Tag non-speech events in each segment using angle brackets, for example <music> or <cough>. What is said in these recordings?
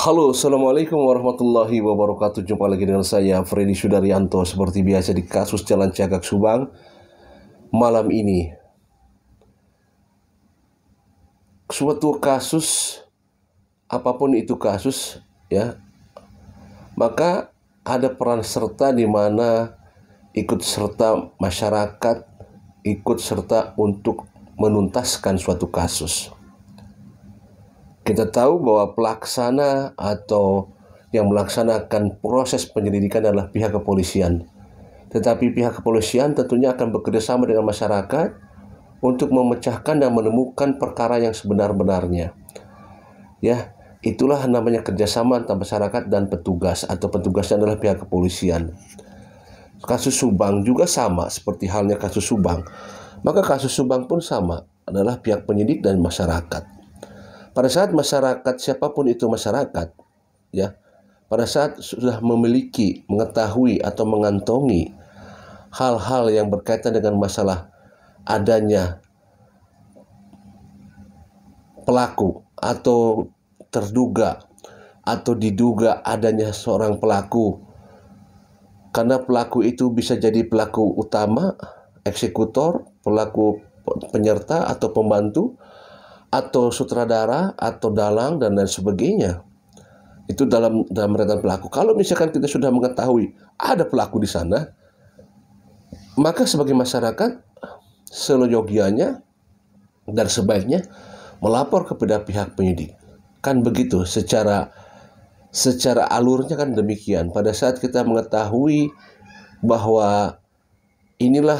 Halo, Assalamualaikum warahmatullahi wabarakatuh Jumpa lagi dengan saya, Freddy Sudaryanto Seperti biasa di kasus Jalan Cagak Subang Malam ini Suatu kasus Apapun itu kasus ya Maka ada peran serta di mana ikut serta masyarakat, ikut serta untuk menuntaskan suatu kasus. Kita tahu bahwa pelaksana atau yang melaksanakan proses penyelidikan adalah pihak kepolisian. Tetapi pihak kepolisian tentunya akan bekerjasama dengan masyarakat untuk memecahkan dan menemukan perkara yang sebenar-benarnya. Ya, itulah namanya kerjasama antara masyarakat dan petugas atau petugasnya adalah pihak kepolisian. Kasus Subang juga sama seperti halnya kasus Subang. Maka kasus Subang pun sama adalah pihak penyidik dan masyarakat. Pada saat masyarakat siapapun itu masyarakat ya, pada saat sudah memiliki, mengetahui atau mengantongi hal-hal yang berkaitan dengan masalah adanya pelaku atau terduga atau diduga adanya seorang pelaku karena pelaku itu bisa jadi pelaku utama, eksekutor, pelaku penyerta atau pembantu atau sutradara atau dalang dan lain sebagainya itu dalam dalam rentan pelaku kalau misalkan kita sudah mengetahui ada pelaku di sana maka sebagai masyarakat seloyogianya dan sebaiknya melapor kepada pihak penyidik kan begitu secara secara alurnya kan demikian pada saat kita mengetahui bahwa inilah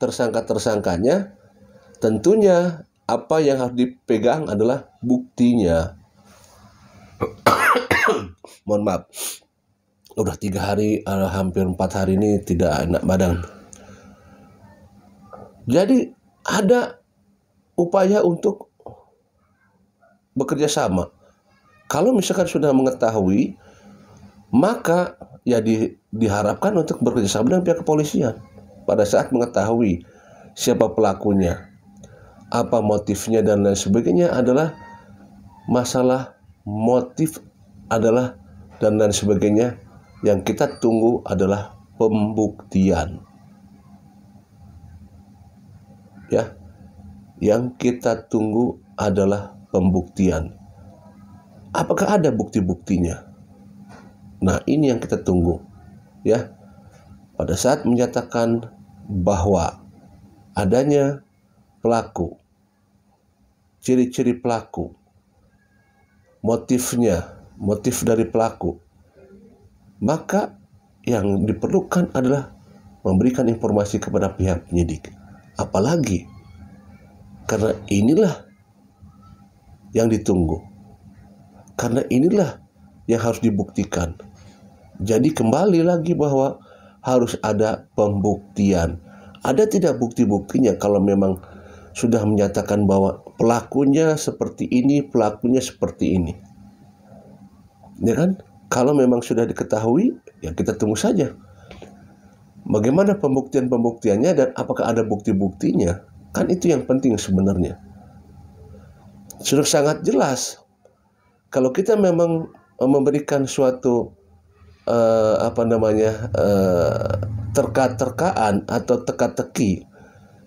tersangka-tersangkanya tentunya apa yang harus dipegang adalah buktinya. <coughs> Mohon maaf. Udah tiga hari, eh, hampir empat hari ini tidak enak badan. Jadi ada upaya untuk bekerja sama. Kalau misalkan sudah mengetahui, maka ya di, diharapkan untuk bekerja sama dengan pihak kepolisian pada saat mengetahui siapa pelakunya apa motifnya dan lain sebagainya adalah masalah motif adalah dan lain sebagainya yang kita tunggu adalah pembuktian ya yang kita tunggu adalah pembuktian apakah ada bukti-buktinya nah ini yang kita tunggu ya pada saat menyatakan bahwa adanya pelaku, ciri-ciri pelaku, motifnya, motif dari pelaku, maka yang diperlukan adalah memberikan informasi kepada pihak penyidik. Apalagi karena inilah yang ditunggu. Karena inilah yang harus dibuktikan. Jadi kembali lagi bahwa harus ada pembuktian. Ada tidak bukti-buktinya kalau memang sudah menyatakan bahwa pelakunya seperti ini, pelakunya seperti ini. Ya kan? Kalau memang sudah diketahui, ya kita tunggu saja. Bagaimana pembuktian-pembuktiannya dan apakah ada bukti-buktinya? Kan itu yang penting sebenarnya. Sudah sangat jelas. Kalau kita memang eh, memberikan suatu uh, apa namanya uh, terka-terkaan atau teka-teki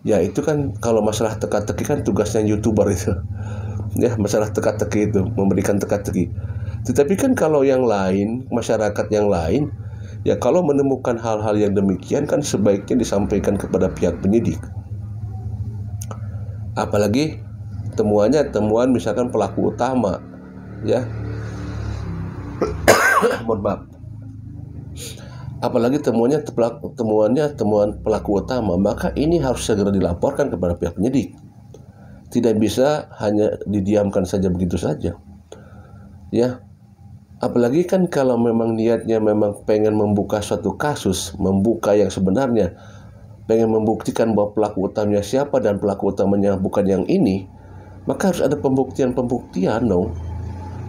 ya itu kan kalau masalah teka-teki kan tugasnya youtuber itu ya masalah teka-teki itu memberikan teka-teki tetapi kan kalau yang lain masyarakat yang lain ya kalau menemukan hal-hal yang demikian kan sebaiknya disampaikan kepada pihak penyidik apalagi temuannya temuan misalkan pelaku utama ya <coughs> mohon maaf apalagi temuannya temuannya temuan pelaku utama, maka ini harus segera dilaporkan kepada pihak penyidik. Tidak bisa hanya didiamkan saja begitu saja. Ya. Apalagi kan kalau memang niatnya memang pengen membuka suatu kasus, membuka yang sebenarnya, pengen membuktikan bahwa pelaku utamanya siapa dan pelaku utamanya bukan yang ini, maka harus ada pembuktian-pembuktian dong.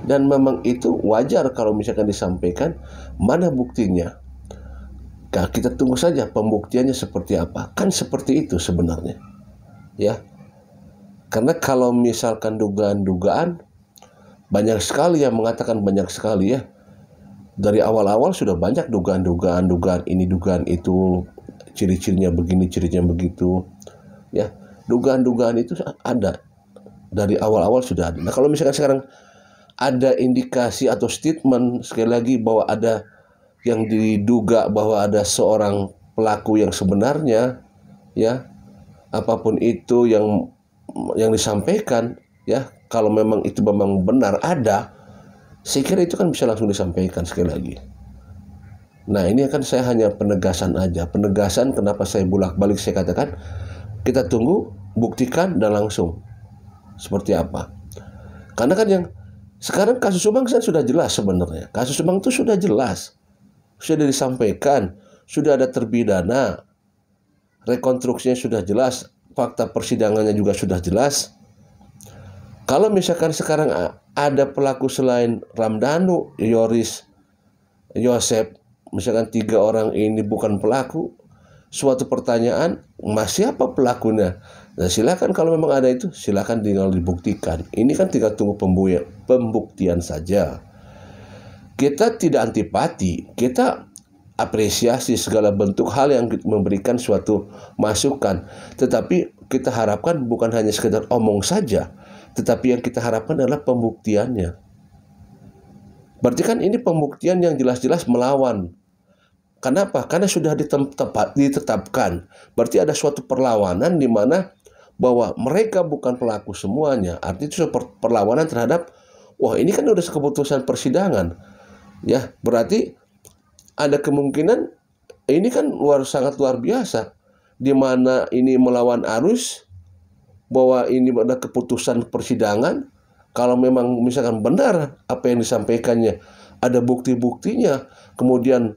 Dan memang itu wajar kalau misalkan disampaikan mana buktinya, Nah, kita tunggu saja pembuktiannya seperti apa. Kan seperti itu sebenarnya. Ya. Karena kalau misalkan dugaan-dugaan banyak sekali yang mengatakan banyak sekali ya. Dari awal-awal sudah banyak dugaan-dugaan, dugaan ini, dugaan itu, ciri-cirinya begini, cirinya begitu. Ya, dugaan-dugaan itu ada. Dari awal-awal sudah ada. Nah, kalau misalkan sekarang ada indikasi atau statement sekali lagi bahwa ada yang diduga bahwa ada seorang pelaku yang sebenarnya ya apapun itu yang yang disampaikan ya kalau memang itu memang benar ada saya kira itu kan bisa langsung disampaikan sekali lagi nah ini akan saya hanya penegasan aja penegasan kenapa saya bolak balik saya katakan kita tunggu buktikan dan langsung seperti apa karena kan yang sekarang kasus Subang saya kan sudah jelas sebenarnya kasus Subang itu sudah jelas sudah disampaikan, sudah ada terpidana, rekonstruksinya sudah jelas, fakta persidangannya juga sudah jelas. Kalau misalkan sekarang ada pelaku selain Ramdanu, Yoris, Yosep, misalkan tiga orang ini bukan pelaku, suatu pertanyaan, masih apa pelakunya? Nah silakan kalau memang ada itu, silakan tinggal dibuktikan. Ini kan tinggal tunggu pembuktian saja kita tidak antipati, kita apresiasi segala bentuk hal yang memberikan suatu masukan. Tetapi kita harapkan bukan hanya sekedar omong saja, tetapi yang kita harapkan adalah pembuktiannya. Berarti kan ini pembuktian yang jelas-jelas melawan. Kenapa? Karena sudah ditetapkan. Berarti ada suatu perlawanan di mana bahwa mereka bukan pelaku semuanya. Artinya itu perlawanan terhadap, wah ini kan udah keputusan persidangan Ya, berarti ada kemungkinan ini kan luar sangat luar biasa di mana ini melawan arus bahwa ini ada keputusan persidangan kalau memang misalkan benar apa yang disampaikannya ada bukti-buktinya kemudian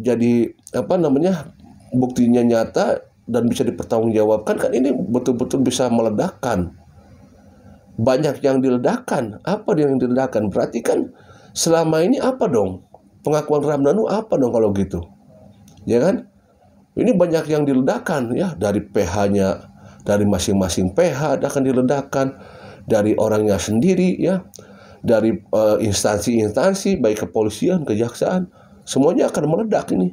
jadi apa namanya buktinya nyata dan bisa dipertanggungjawabkan kan ini betul-betul bisa meledakkan banyak yang diledakkan apa yang diledakkan berarti kan Selama ini apa dong? Pengakuan Ramdanu apa dong kalau gitu? Ya kan? Ini banyak yang diledakan ya dari PH-nya, dari masing-masing PH akan diledakan, dari orangnya sendiri ya, dari instansi eh, instansi-instansi baik kepolisian, kejaksaan, semuanya akan meledak ini.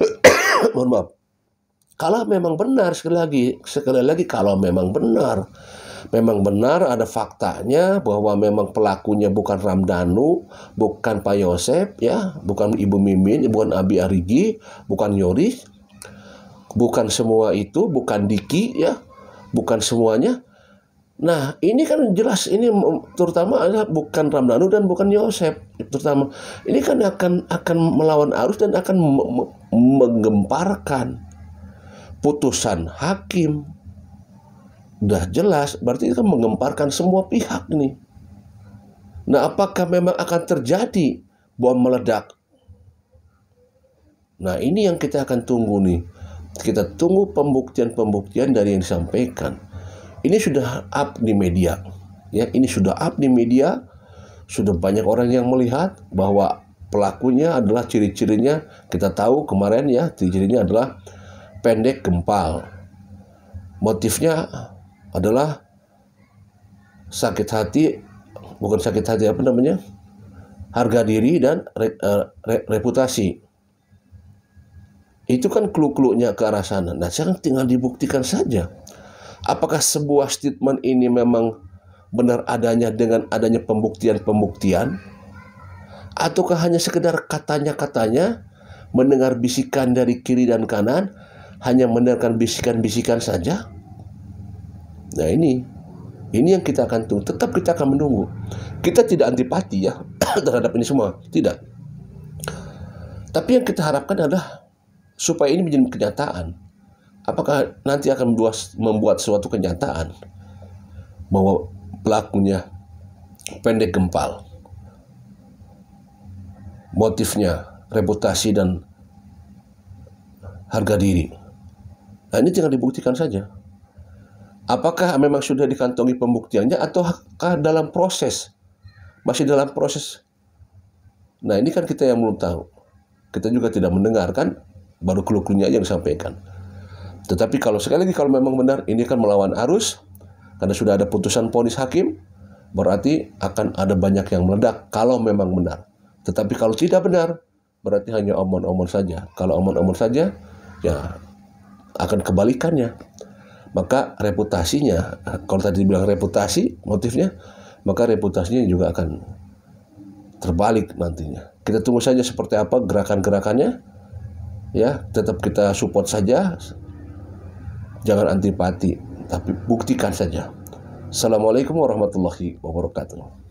<coughs> Mohon maaf. Kalau memang benar sekali lagi, sekali lagi kalau memang benar memang benar ada faktanya bahwa memang pelakunya bukan Ramdanu, bukan Pak Yosep ya, bukan Ibu Mimin, bukan Abi Arigi, bukan Yoris, bukan semua itu, bukan Diki ya, bukan semuanya. Nah, ini kan jelas ini terutama adalah bukan Ramdanu dan bukan Yosep terutama. Ini kan akan akan melawan arus dan akan menggemparkan putusan hakim sudah jelas, berarti itu kan menggemparkan semua pihak nih. Nah, apakah memang akan terjadi bom meledak? Nah, ini yang kita akan tunggu nih. Kita tunggu pembuktian-pembuktian dari yang disampaikan. Ini sudah up di media. Ya, ini sudah up di media. Sudah banyak orang yang melihat bahwa pelakunya adalah ciri-cirinya kita tahu kemarin ya ciri-cirinya adalah pendek gempal motifnya adalah sakit hati bukan sakit hati apa namanya harga diri dan re, e, re, reputasi itu kan kluk-kluknya ke arah sana nah sekarang tinggal dibuktikan saja apakah sebuah statement ini memang benar adanya dengan adanya pembuktian-pembuktian ataukah hanya sekedar katanya-katanya mendengar bisikan dari kiri dan kanan hanya mendengarkan bisikan-bisikan saja Nah ini, ini yang kita akan tunggu. Tetap kita akan menunggu. Kita tidak antipati ya <coughs> terhadap ini semua, tidak. Tapi yang kita harapkan adalah supaya ini menjadi kenyataan. Apakah nanti akan membuat membuat suatu kenyataan bahwa pelakunya pendek gempal, motifnya reputasi dan harga diri. Nah ini tinggal dibuktikan saja apakah memang sudah dikantongi pembuktiannya ataukah dalam proses masih dalam proses nah ini kan kita yang belum tahu kita juga tidak mendengarkan baru nya yang disampaikan tetapi kalau sekali lagi kalau memang benar ini kan melawan arus karena sudah ada putusan ponis hakim berarti akan ada banyak yang meledak kalau memang benar tetapi kalau tidak benar berarti hanya omong omong saja kalau omong omong saja ya akan kebalikannya maka reputasinya kalau tadi bilang reputasi motifnya maka reputasinya juga akan terbalik nantinya kita tunggu saja seperti apa gerakan-gerakannya ya tetap kita support saja jangan antipati tapi buktikan saja Assalamualaikum warahmatullahi wabarakatuh